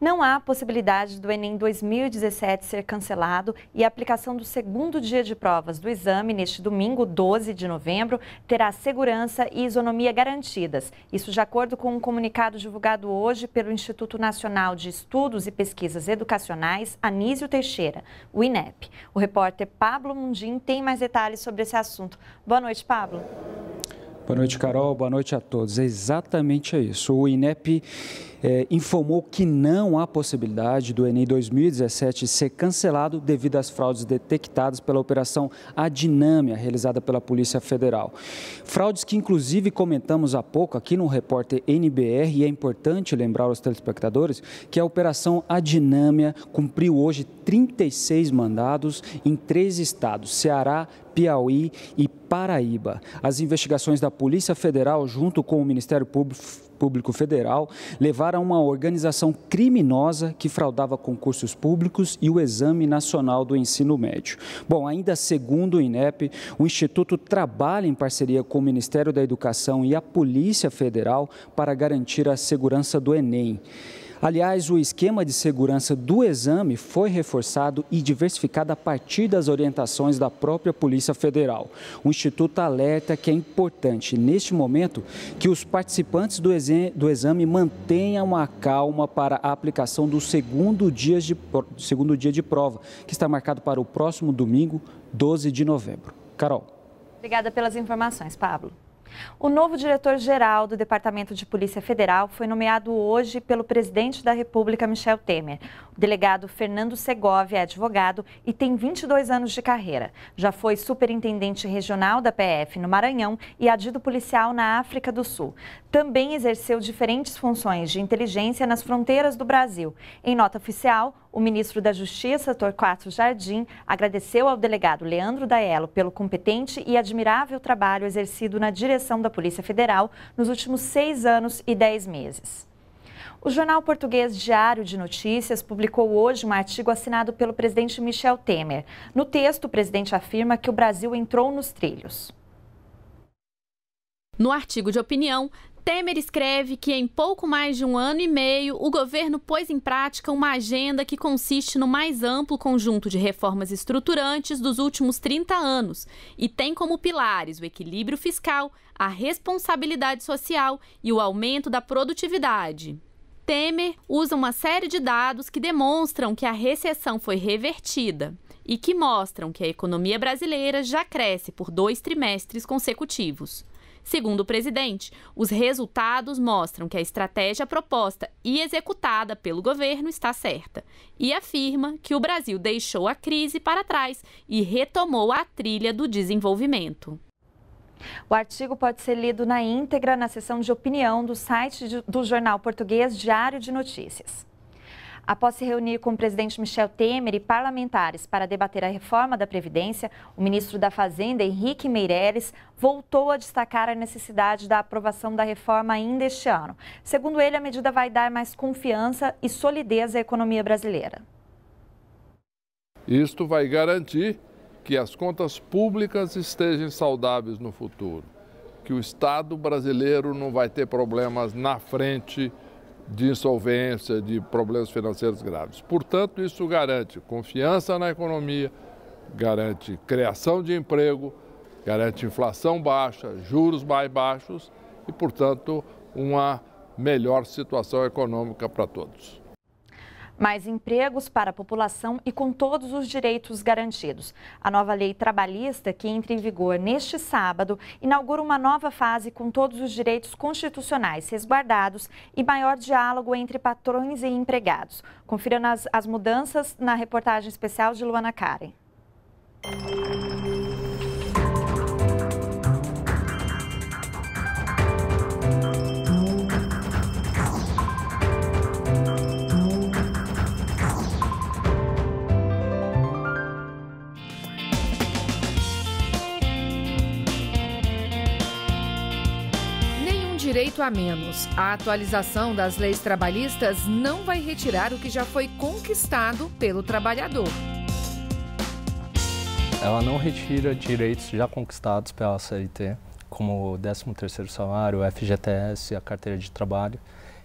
não há possibilidade do Enem 2017 ser cancelado e a aplicação do segundo dia de provas do exame neste domingo, 12 de novembro, terá segurança e isonomia garantidas. Isso de acordo com um comunicado divulgado hoje pelo Instituto Nacional de Estudos e Pesquisas Educacionais Anísio Teixeira, o INEP. O repórter Pablo Mundim tem mais detalhes sobre esse assunto. Boa noite, Pablo. Boa noite, Carol. Boa noite a todos. É exatamente isso. O INEP é, informou que não há possibilidade do Enem 2017 ser cancelado devido às fraudes detectadas pela Operação Adinâmia, realizada pela Polícia Federal. Fraudes que, inclusive, comentamos há pouco aqui no repórter NBR, e é importante lembrar aos telespectadores que a Operação Adinâmia cumpriu hoje 36 mandados em três estados: Ceará, Piauí e Paraíba. As investigações da Polícia Federal, junto com o Ministério Público, Público Federal levaram a uma organização criminosa que fraudava concursos públicos e o Exame Nacional do Ensino Médio. Bom, ainda segundo o INEP, o Instituto trabalha em parceria com o Ministério da Educação e a Polícia Federal para garantir a segurança do Enem. Aliás, o esquema de segurança do exame foi reforçado e diversificado a partir das orientações da própria Polícia Federal. O Instituto alerta que é importante, neste momento, que os participantes do exame, do exame mantenham a calma para a aplicação do segundo dia, de, segundo dia de prova, que está marcado para o próximo domingo, 12 de novembro. Carol. Obrigada pelas informações, Pablo. O novo diretor-geral do Departamento de Polícia Federal foi nomeado hoje pelo presidente da República, Michel Temer. O delegado Fernando Segovia é advogado e tem 22 anos de carreira. Já foi superintendente regional da PF no Maranhão e adido policial na África do Sul. Também exerceu diferentes funções de inteligência nas fronteiras do Brasil. Em nota oficial, o ministro da Justiça, Torquato Jardim, agradeceu ao delegado Leandro Daello pelo competente e admirável trabalho exercido na direção da Polícia Federal nos últimos seis anos e dez meses. O jornal português Diário de Notícias publicou hoje um artigo assinado pelo presidente Michel Temer. No texto, o presidente afirma que o Brasil entrou nos trilhos. No artigo de opinião, Temer escreve que em pouco mais de um ano e meio, o governo pôs em prática uma agenda que consiste no mais amplo conjunto de reformas estruturantes dos últimos 30 anos e tem como pilares o equilíbrio fiscal, a responsabilidade social e o aumento da produtividade. Temer usa uma série de dados que demonstram que a recessão foi revertida e que mostram que a economia brasileira já cresce por dois trimestres consecutivos. Segundo o presidente, os resultados mostram que a estratégia proposta e executada pelo governo está certa e afirma que o Brasil deixou a crise para trás e retomou a trilha do desenvolvimento. O artigo pode ser lido na íntegra na seção de opinião do site do jornal português Diário de Notícias. Após se reunir com o presidente Michel Temer e parlamentares para debater a reforma da Previdência, o ministro da Fazenda, Henrique Meirelles voltou a destacar a necessidade da aprovação da reforma ainda este ano. Segundo ele, a medida vai dar mais confiança e solidez à economia brasileira. Isto vai garantir que as contas públicas estejam saudáveis no futuro, que o Estado brasileiro não vai ter problemas na frente de insolvência, de problemas financeiros graves. Portanto, isso garante confiança na economia, garante criação de emprego, garante inflação baixa, juros mais baixos e, portanto, uma melhor situação econômica para todos mais empregos para a população e com todos os direitos garantidos. A nova lei trabalhista, que entra em vigor neste sábado, inaugura uma nova fase com todos os direitos constitucionais resguardados e maior diálogo entre patrões e empregados. Confira nas, as mudanças na reportagem especial de Luana Karen. direito a menos. A atualização das leis trabalhistas não vai retirar o que já foi conquistado pelo trabalhador. Ela não retira direitos já conquistados pela CLT, como o 13º salário, o FGTS, a carteira de trabalho.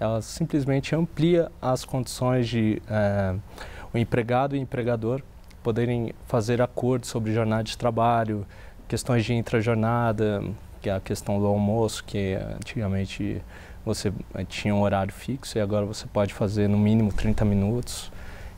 Ela simplesmente amplia as condições de eh, o empregado e o empregador poderem fazer acordos sobre jornada de trabalho, questões de intrajornada, que é a questão do almoço, que antigamente você eh, tinha um horário fixo e agora você pode fazer no mínimo 30 minutos.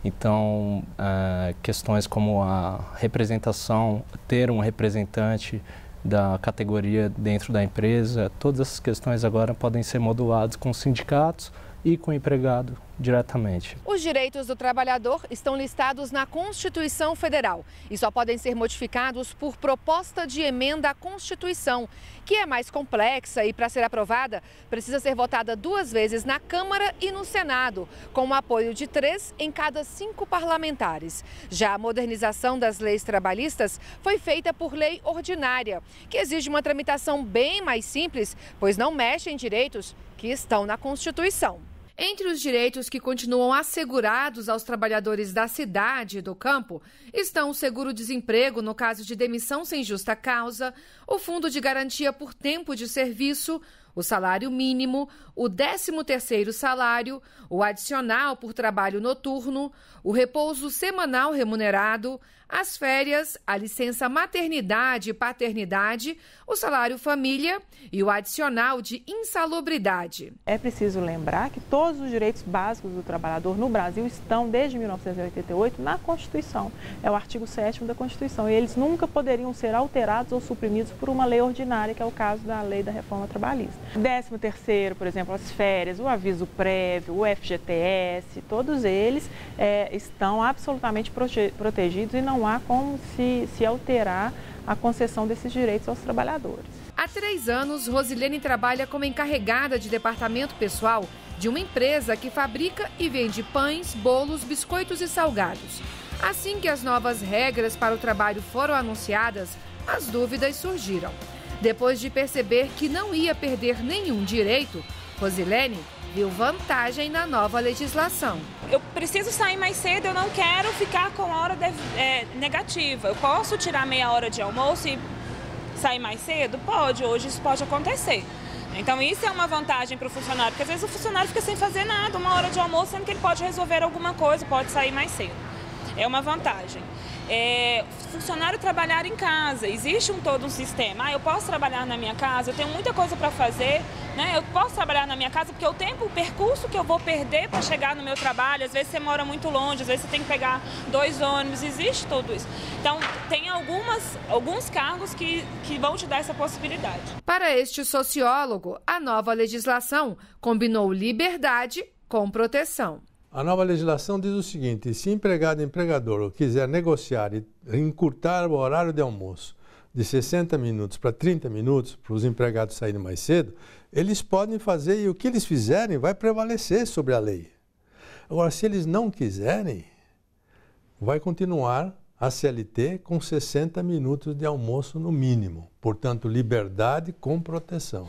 Então, eh, questões como a representação, ter um representante da categoria dentro da empresa, todas essas questões agora podem ser moduladas com sindicatos e com empregado diretamente. Os direitos do trabalhador estão listados na Constituição Federal e só podem ser modificados por proposta de emenda à Constituição, que é mais complexa e, para ser aprovada, precisa ser votada duas vezes na Câmara e no Senado, com o apoio de três em cada cinco parlamentares. Já a modernização das leis trabalhistas foi feita por lei ordinária, que exige uma tramitação bem mais simples, pois não mexe em direitos que estão na Constituição. Entre os direitos que continuam assegurados aos trabalhadores da cidade e do campo estão o seguro-desemprego no caso de demissão sem justa causa, o fundo de garantia por tempo de serviço, o salário mínimo, o 13º salário, o adicional por trabalho noturno, o repouso semanal remunerado, as férias, a licença maternidade e paternidade, o salário família e o adicional de insalubridade. É preciso lembrar que todos os direitos básicos do trabalhador no Brasil estão desde 1988 na Constituição. É o artigo 7 da Constituição e eles nunca poderiam ser alterados ou suprimidos por uma lei ordinária, que é o caso da Lei da Reforma Trabalhista. Décimo terceiro, por exemplo, as férias, o aviso prévio, o FGTS, todos eles é, estão absolutamente prote protegidos e não há como se, se alterar a concessão desses direitos aos trabalhadores. Há três anos, Rosilene trabalha como encarregada de departamento pessoal de uma empresa que fabrica e vende pães, bolos, biscoitos e salgados. Assim que as novas regras para o trabalho foram anunciadas, as dúvidas surgiram. Depois de perceber que não ia perder nenhum direito, Rosilene viu vantagem na nova legislação. Eu preciso sair mais cedo, eu não quero ficar com a hora de, é, negativa. Eu posso tirar meia hora de almoço e sair mais cedo? Pode, hoje isso pode acontecer. Então isso é uma vantagem para o funcionário, porque às vezes o funcionário fica sem fazer nada, uma hora de almoço, sendo que ele pode resolver alguma coisa, pode sair mais cedo é uma vantagem. É, funcionário trabalhar em casa, existe um todo um sistema. Ah, eu posso trabalhar na minha casa, eu tenho muita coisa para fazer, né? Eu posso trabalhar na minha casa porque o tempo, o percurso que eu vou perder para chegar no meu trabalho, às vezes você mora muito longe, às vezes você tem que pegar dois ônibus, existe tudo isso. Então, tem algumas, alguns cargos que, que vão te dar essa possibilidade. Para este sociólogo, a nova legislação combinou liberdade com proteção. A nova legislação diz o seguinte: se empregado e empregador quiser negociar e encurtar o horário de almoço de 60 minutos para 30 minutos, para os empregados saírem mais cedo, eles podem fazer e o que eles fizerem vai prevalecer sobre a lei. Agora, se eles não quiserem, vai continuar a CLT com 60 minutos de almoço no mínimo. Portanto, liberdade com proteção.